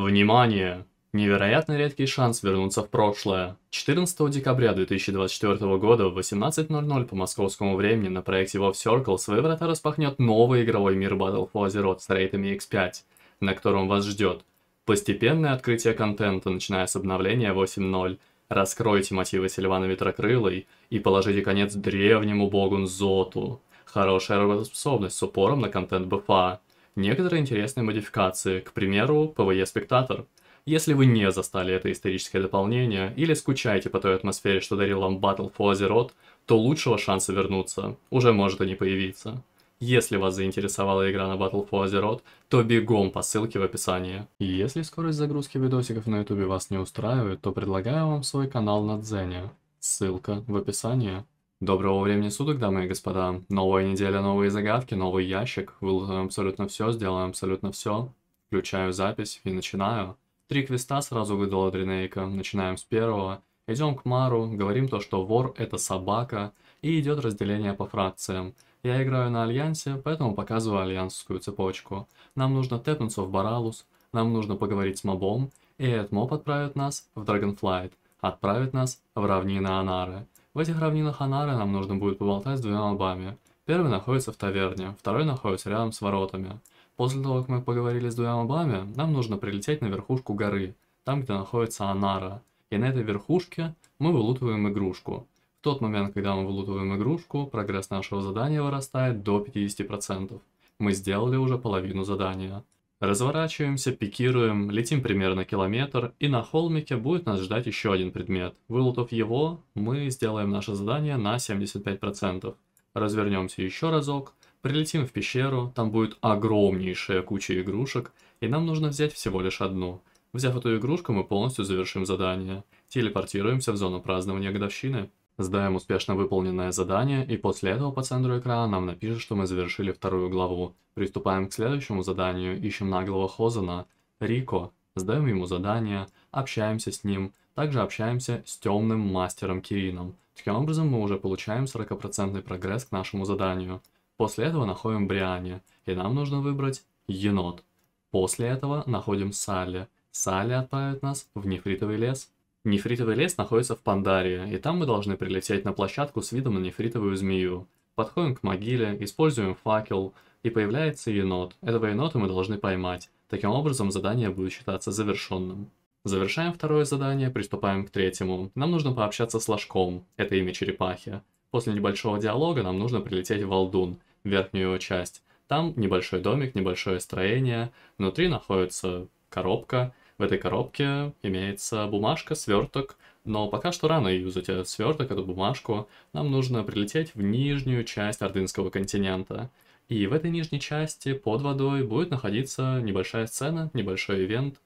Внимание! Невероятно редкий шанс вернуться в прошлое. 14 декабря 2024 года в 18.00 по московскому времени на проекте Wolf Circle свои врата распахнет новый игровой мир Battle for Azeroth с рейтами X5, на котором вас ждет постепенное открытие контента, начиная с обновления 8.0, раскройте мотивы Сильвана Ветрокрылой и положите конец древнему богу Зоту. Хорошая работоспособность с упором на контент БФА некоторые интересные модификации, к примеру, PvE Спектатор. Если вы не застали это историческое дополнение или скучаете по той атмосфере, что дарил вам Battle for Azeroth, то лучшего шанса вернуться уже может и не появиться. Если вас заинтересовала игра на Battle for Azeroth, то бегом по ссылке в описании. Если скорость загрузки видосиков на ютубе вас не устраивает, то предлагаю вам свой канал на Дзене. Ссылка в описании. Доброго времени суток, дамы и господа. Новая неделя, новые загадки, новый ящик. Выложим абсолютно все, сделаем абсолютно все. Включаю запись и начинаю. Три квеста сразу выдала Дринейка. Начинаем с первого. Идем к Мару, говорим то, что вор это собака. И идет разделение по фракциям. Я играю на Альянсе, поэтому показываю альянсскую цепочку. Нам нужно тэпнуться в Баралус, нам нужно поговорить с мобом, и этот моб отправит нас в Dragonflight, отправит нас в равнины Анары. В этих равнинах Анары нам нужно будет поболтать с двумя лбами. Первый находится в таверне, второй находится рядом с воротами. После того, как мы поговорили с двумя лбами, нам нужно прилететь на верхушку горы, там, где находится Анара. И на этой верхушке мы вылутываем игрушку. В тот момент, когда мы вылутываем игрушку, прогресс нашего задания вырастает до 50%. Мы сделали уже половину задания. Разворачиваемся, пикируем, летим примерно километр, и на холмике будет нас ждать еще один предмет. Вылутав его, мы сделаем наше задание на 75%. Развернемся еще разок, прилетим в пещеру, там будет огромнейшая куча игрушек, и нам нужно взять всего лишь одну. Взяв эту игрушку, мы полностью завершим задание. Телепортируемся в зону празднования годовщины. Сдаем успешно выполненное задание, и после этого по центру экрана нам напишет, что мы завершили вторую главу. Приступаем к следующему заданию, ищем наглого Хозана, Рико, сдаем ему задание, общаемся с ним, также общаемся с темным мастером Кирином. Таким образом мы уже получаем 40% прогресс к нашему заданию. После этого находим Бриане, и нам нужно выбрать енот. После этого находим Салли. Салли отправит нас в нефритовый лес. Нефритовый лес находится в Пандарии, и там мы должны прилететь на площадку с видом на нефритовую змею. Подходим к могиле, используем факел, и появляется енот. Этого енота мы должны поймать. Таким образом, задание будет считаться завершенным. Завершаем второе задание, приступаем к третьему. Нам нужно пообщаться с Ложком, это имя черепахи. После небольшого диалога нам нужно прилететь в Волдун, верхнюю его часть. Там небольшой домик, небольшое строение, внутри находится коробка, в этой коробке имеется бумажка, сверток, но пока что рано юзать этот сверток, эту бумажку. Нам нужно прилететь в нижнюю часть Ордынского континента. И в этой нижней части под водой будет находиться небольшая сцена, небольшой ивент.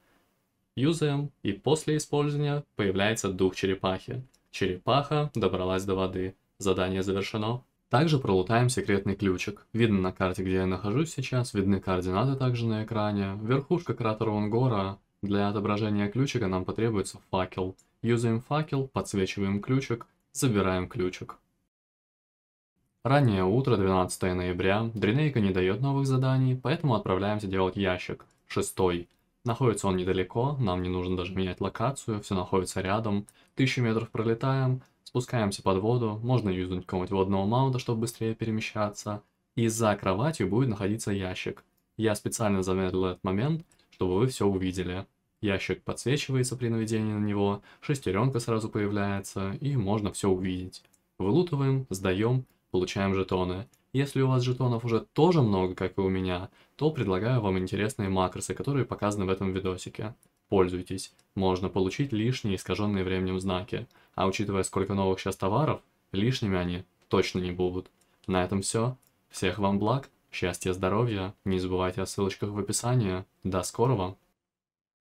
Юзаем, и после использования появляется дух черепахи. Черепаха добралась до воды. Задание завершено. Также пролутаем секретный ключик. Видно на карте, где я нахожусь сейчас, видны координаты также на экране. Верхушка кратера Унгора, для отображения ключика нам потребуется факел. Юзаем факел, подсвечиваем ключик, забираем ключик. Раннее утро, 12 ноября, Дринейка не дает новых заданий, поэтому отправляемся делать ящик, шестой. Находится он недалеко, нам не нужно даже менять локацию, все находится рядом. Тысячу метров пролетаем, спускаемся под воду, можно юзнуть какого-нибудь водного маунта, чтобы быстрее перемещаться. И за кроватью будет находиться ящик. Я специально замедлил этот момент, чтобы вы все увидели. Ящик подсвечивается при наведении на него, шестеренка сразу появляется, и можно все увидеть. Вылутываем, сдаем, получаем жетоны. Если у вас жетонов уже тоже много, как и у меня, то предлагаю вам интересные макросы, которые показаны в этом видосике. Пользуйтесь, можно получить лишние искаженные временем знаки, а учитывая сколько новых сейчас товаров, лишними они точно не будут. На этом все. Всех вам благ, счастья, здоровья, не забывайте о ссылочках в описании. До скорого!